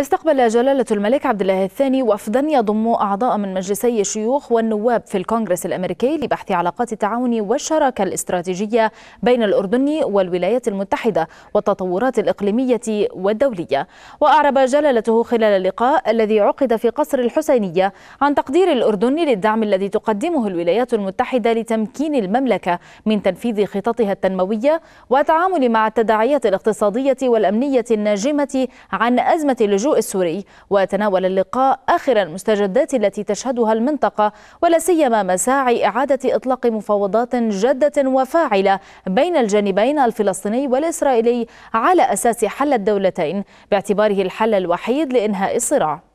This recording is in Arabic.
استقبل جلالة الملك عبد الله الثاني وفدا يضم أعضاء من مجلسي الشيوخ والنواب في الكونغرس الأمريكي لبحث علاقات التعاون والشراكة الاستراتيجية بين الأردن والولايات المتحدة والتطورات الإقليمية والدولية وأعرب جلالته خلال اللقاء الذي عقد في قصر الحسينية عن تقدير الأردن للدعم الذي تقدمه الولايات المتحدة لتمكين المملكة من تنفيذ خططها التنموية والتعامل مع التداعيات الاقتصادية والأمنية الناجمة عن أزمة اللجوء اللجوء السوري وتناول اللقاء آخر المستجدات التي تشهدها المنطقة ولا سيما مساعي إعادة إطلاق مفاوضات جادة وفاعلة بين الجانبين الفلسطيني والإسرائيلي على أساس حل الدولتين باعتباره الحل الوحيد لإنهاء الصراع